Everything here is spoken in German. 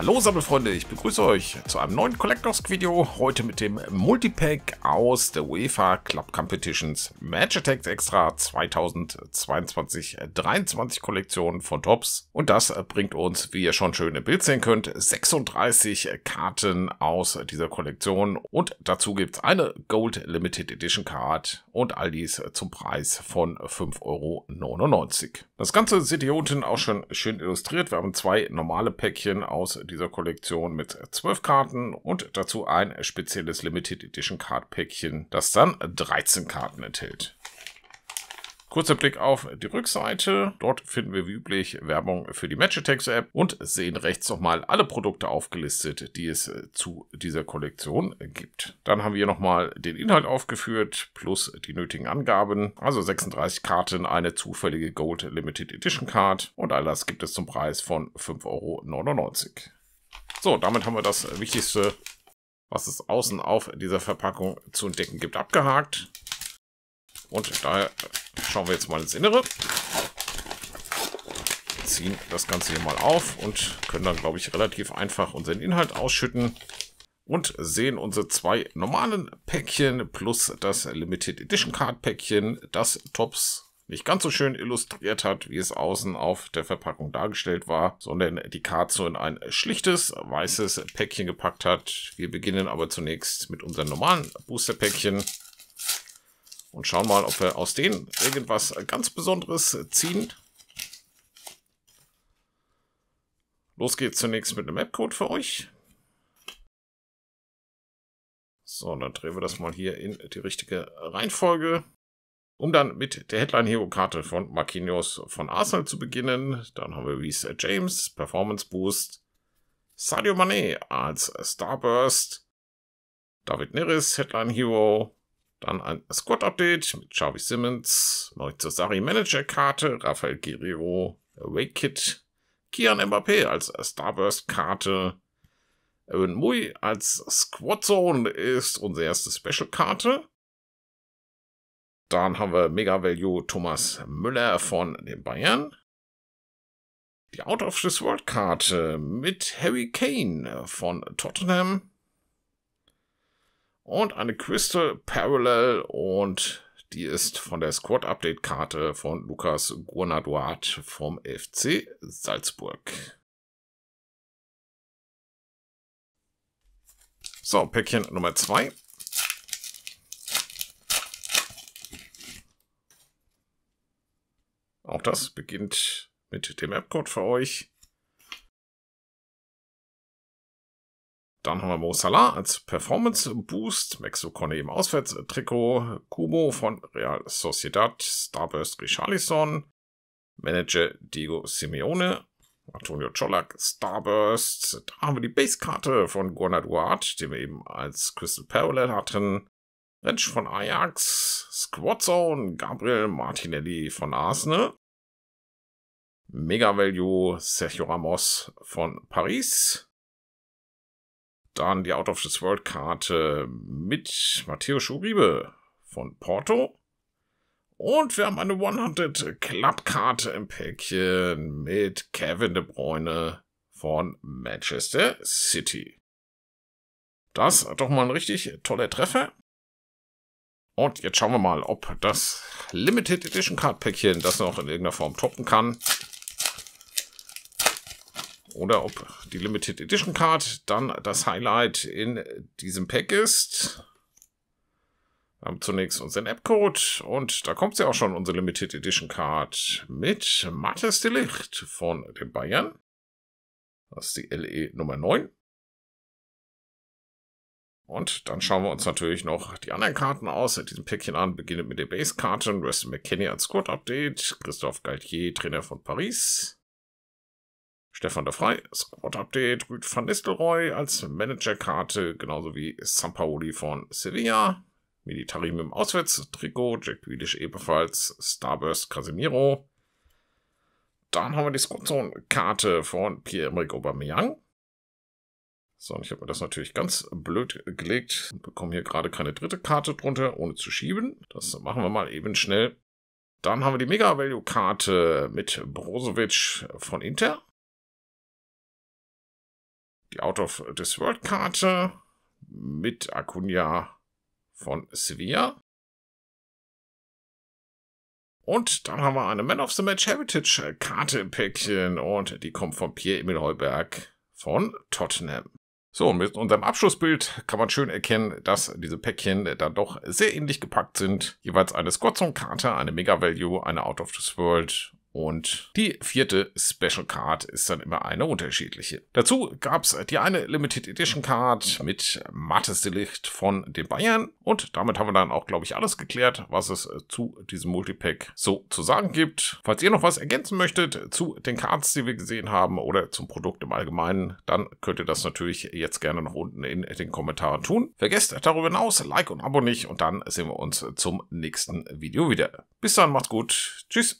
Hallo Sammelfreunde, ich begrüße euch zu einem neuen Collectors Video, heute mit dem Multipack aus der UEFA Club Competitions Match Attacks Extra 2022-23 Kollektion von Tops und das bringt uns, wie ihr schon schön im Bild sehen könnt, 36 Karten aus dieser Kollektion und dazu gibt es eine Gold Limited Edition Card und all dies zum Preis von 5,99 Euro. Das Ganze seht ihr unten auch schon schön illustriert, wir haben zwei normale Päckchen aus dieser Kollektion mit zwölf Karten und dazu ein spezielles Limited Edition Card Päckchen, das dann 13 Karten enthält. Kurzer Blick auf die Rückseite. Dort finden wir wie üblich Werbung für die Matchatex App und sehen rechts nochmal alle Produkte aufgelistet, die es äh, zu dieser Kollektion äh, gibt. Dann haben wir nochmal den Inhalt aufgeführt plus die nötigen Angaben. Also 36 Karten, eine zufällige Gold Limited Edition Card und all das gibt es zum Preis von 5,99 Euro. So, damit haben wir das Wichtigste, was es außen auf dieser Verpackung zu entdecken gibt, abgehakt. Und daher schauen wir jetzt mal ins Innere. Ziehen das Ganze hier mal auf und können dann, glaube ich, relativ einfach unseren Inhalt ausschütten und sehen unsere zwei normalen Päckchen plus das Limited Edition Card Päckchen, das Tops nicht ganz so schön illustriert hat, wie es außen auf der Verpackung dargestellt war, sondern die Karte so in ein schlichtes weißes Päckchen gepackt hat. Wir beginnen aber zunächst mit unserem normalen Booster-Päckchen und schauen mal, ob wir aus denen irgendwas ganz Besonderes ziehen. Los geht's zunächst mit einem Map-Code für euch. So, dann drehen wir das mal hier in die richtige Reihenfolge. Um dann mit der Headline-Hero-Karte von Marquinhos von Arsenal zu beginnen, dann haben wir Reese James, Performance Boost, Sadio Mané als Starburst, David Neres, Headline-Hero, dann ein Squad-Update mit Xavi Simmons, Maurizio Sarri Manager-Karte, Rafael Guerrero, Awake Kit, Kian Mbappé als Starburst-Karte, Erwin Mui als Squad Zone ist unsere erste Special-Karte. Dann haben wir Mega Value Thomas Müller von den Bayern. Die Out of this World Karte mit Harry Kane von Tottenham. Und eine Crystal Parallel und die ist von der Squad Update Karte von Lukas Gurnaduat vom FC Salzburg. So, Päckchen Nummer 2. Auch das beginnt mit dem App-Code für euch. Dann haben wir Mo Salah als Performance Boost, Max Ocon im Auswärtstrikot, Kubo von Real Sociedad, Starburst Richarlison, Manager Diego Simeone, Antonio Czollak, Starburst. Da haben wir die Basekarte von Guarnard Ward, den wir eben als Crystal Parallel hatten. Rentsch von Ajax, Squadzone, Gabriel Martinelli von Arsenal, Mega Value Sergio Ramos von Paris. Dann die Out of this World Karte mit Matteo Schuribe von Porto. Und wir haben eine 100 Club Karte im Päckchen mit Kevin De Bruyne von Manchester City. Das doch mal ein richtig toller Treffer. Und jetzt schauen wir mal, ob das Limited Edition Card Päckchen das noch in irgendeiner Form toppen kann oder ob die Limited Edition Card dann das Highlight in diesem Pack ist. Wir haben zunächst unseren App-Code und da kommt sie auch schon, unsere Limited Edition Card mit Mattes Delicht von den Bayern. Das ist die LE Nummer 9. Und dann schauen wir uns natürlich noch die anderen Karten aus in diesem Päckchen an. Beginnend mit den Base-Karten. Weston McKinney als Squad-Update. Christoph Galtier, Trainer von Paris. Stefan der Frey, Squad-Update, Rüd van Nistelrooy als Managerkarte, genauso wie Sampaoli von Sevilla, Militarim im Auswärtstrikot, Jack Wiedisch ebenfalls, Starburst Casemiro. Dann haben wir die Squadzone-Karte von Pierre-Emerick Aubameyang. So, und ich habe mir das natürlich ganz blöd gelegt und bekomme hier gerade keine dritte Karte drunter, ohne zu schieben. Das machen wir mal eben schnell. Dann haben wir die Mega-Value-Karte mit Brozovic von Inter die Out of this World Karte mit Acuna von Sevilla. Und dann haben wir eine Man of the Match Heritage Karte im Päckchen und die kommt von Pierre-Emil Heuberg von Tottenham. So, mit unserem Abschlussbild kann man schön erkennen, dass diese Päckchen dann doch sehr ähnlich gepackt sind. Jeweils eine Squadzone-Karte, eine Mega-Value, eine Out of this World und die vierte Special Card ist dann immer eine unterschiedliche. Dazu gab es die eine Limited Edition Card mit Mattes Delicht von den Bayern. Und damit haben wir dann auch, glaube ich, alles geklärt, was es äh, zu diesem Multipack so zu sagen gibt. Falls ihr noch was ergänzen möchtet zu den Cards, die wir gesehen haben oder zum Produkt im Allgemeinen, dann könnt ihr das natürlich jetzt gerne noch unten in den Kommentaren tun. Vergesst darüber hinaus Like und Abo nicht und dann sehen wir uns zum nächsten Video wieder. Bis dann, macht's gut. Tschüss.